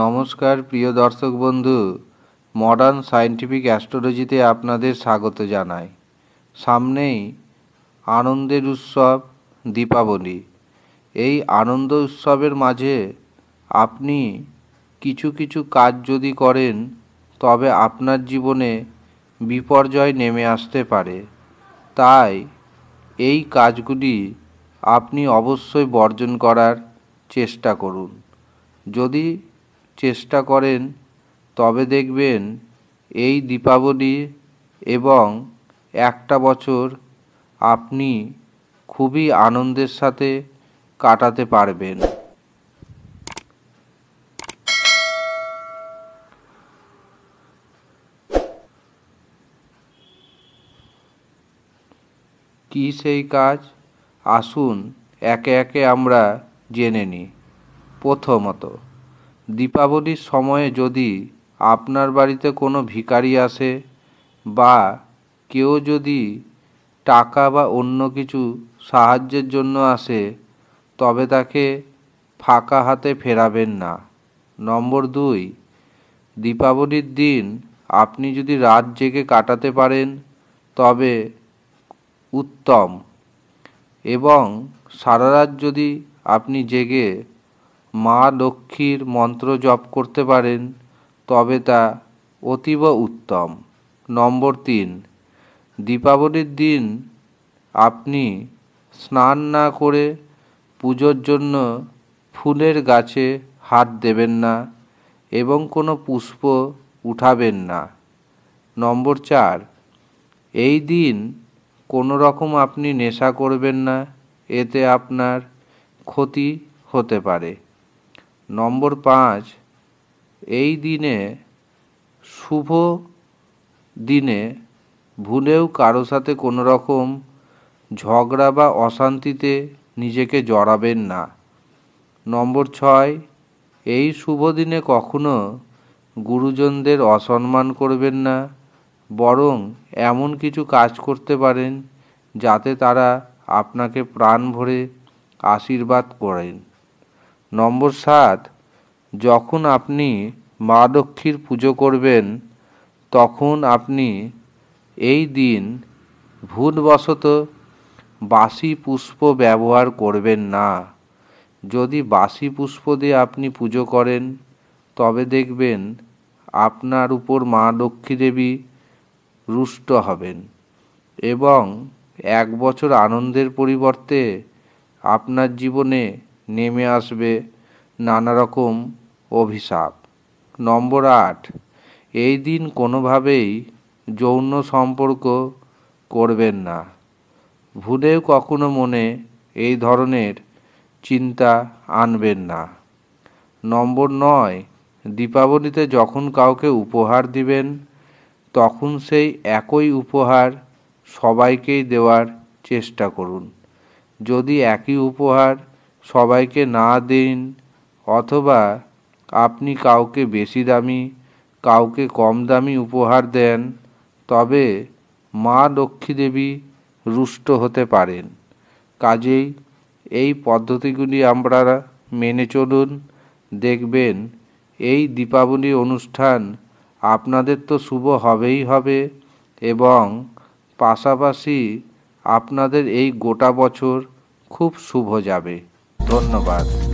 নমস্কার প্রিয় দর্শক বন্ধু মডার্ন সায়েন্টিফিক অ্যাস্ট্রোলজিতে আপনাদের স্বাগত জানাই সামনেই আনন্দের উৎসব দীপাবলি এই আনন্দ উৎসবের মাঝে আপনি কিছু কিছু কাজ যদি করেন তবে আপনার জীবনে বিপর্যয় নেমে আসতে পারে তাই এই কাজগুলি আপনি অবশ্যই বর্জন করার চেষ্টা করুন যদি চেষ্টা করেন তবে দেখবেন এই দীপাবলি এবং একটা বছর আপনি খুবই আনন্দের সাথে কাটাতে পারবেন কি সেই কাজ আসুন একে একে আমরা জেনে নিই প্রথমত দীপাবলির সময়ে যদি আপনার বাড়িতে কোনো ভিখারি আসে বা কেউ যদি টাকা বা অন্য কিছু সাহায্যের জন্য আসে তবে তাকে ফাঁকা হাতে ফেরাবেন না নম্বর দুই দীপাবলির দিন আপনি যদি রাত জেগে কাটাতে পারেন তবে উত্তম এবং সারা রাত যদি আপনি জেগে মা লক্ষ্মীর মন্ত্র জপ করতে পারেন তবে তা অতীব উত্তম নম্বর তিন দীপাবলির দিন আপনি স্নান না করে পুজোর জন্য ফুলের গাছে হাত দেবেন না এবং কোনো পুষ্প উঠাবেন না নম্বর চার এই দিন কোনো রকম আপনি নেশা করবেন না এতে আপনার ক্ষতি হতে পারে নম্বর পাঁচ এই দিনে শুভ দিনে ভুলেও কারো সাথে কোনো রকম ঝগড়া বা অশান্তিতে নিজেকে জড়াবেন না নম্বর ছয় এই শুভ দিনে কখনো গুরুজনদের অসম্মান করবেন না বরং এমন কিছু কাজ করতে পারেন যাতে তারা আপনাকে প্রাণ ভরে আশীর্বাদ করেন নম্বর সাত যখন আপনি মা লক্ষ্মীর পুজো করবেন তখন আপনি এই দিন ভুলবশত বাসি পুষ্প ব্যবহার করবেন না যদি বাসি পুষ্প দিয়ে আপনি পুজো করেন তবে দেখবেন আপনার উপর মা লক্ষ্মী দেবী রুষ্ট হবেন এবং এক বছর আনন্দের পরিবর্তে আপনার জীবনে নেমে আসবে নানা রকম অভিশাপ নম্বর আট এই দিন কোনোভাবেই যৌন সম্পর্ক করবেন না ভুলেও কখনো মনে এই ধরনের চিন্তা আনবেন না নম্বর নয় দীপাবলিতে যখন কাউকে উপহার দিবেন তখন সেই একই উপহার সবাইকেই দেওয়ার চেষ্টা করুন যদি একই উপহার সবাইকে না দিন অথবা আপনি কাউকে বেশি দামি কাউকে কম দামি উপহার দেন তবে মা লক্ষ্মী দেবী রুষ্ট হতে পারেন কাজেই এই পদ্ধতিগুলি আমরা মেনে চলুন দেখবেন এই দীপাবলি অনুষ্ঠান আপনাদের তো শুভ হবেই হবে এবং পাশাপাশি আপনাদের এই গোটা বছর খুব শুভ যাবে ধন্যবাদ